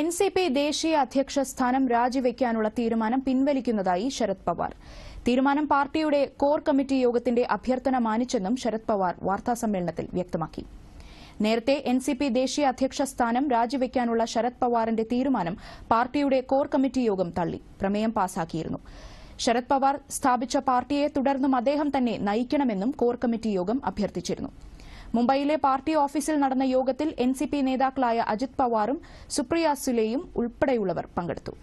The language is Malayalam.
എൻ സി പി ദേശീയ അധ്യക്ഷ സ്ഥാനം രാജിവെക്കാനുള്ള തീരുമാനം പിൻവലിക്കുന്നതായി ശരത് പവാർ തീരുമാനം പാർട്ടിയുടെ കോർ കമ്മിറ്റി യോഗത്തിന്റെ അഭ്യർത്ഥന മാനിച്ചെന്നും ശരത് പവാർ വാർത്താസമ്മേളനത്തിൽ വ്യക്തമാക്കി നേരത്തെ എൻ സി പി ദേശീയ അധ്യക്ഷ സ്ഥാനം രാജിവെക്കാനുള്ള ശരത് പവാറിന്റെ തീരുമാനം പാർട്ടിയുടെ കോർ കമ്മിറ്റി യോഗം തള്ളി പ്രമേയം പാസാക്കിയിരുന്നു ശരത് പവാർ സ്ഥാപിച്ച പാർട്ടിയെ തുടർന്നും അദ്ദേഹം തന്നെ നയിക്കണമെന്നും കോർ കമ്മിറ്റി യോഗം അഭ്യർത്ഥിച്ചിരുന്നു മുംബൈയിലെ പാർട്ടി ഓഫീസിൽ നടന്ന യോഗത്തിൽ എൻസിപി നേതാക്കളായ അജിത് പവാറും സുപ്രിയ സുലേയും ഉൾപ്പെടെയുള്ളവർ പങ്കെടുത്തു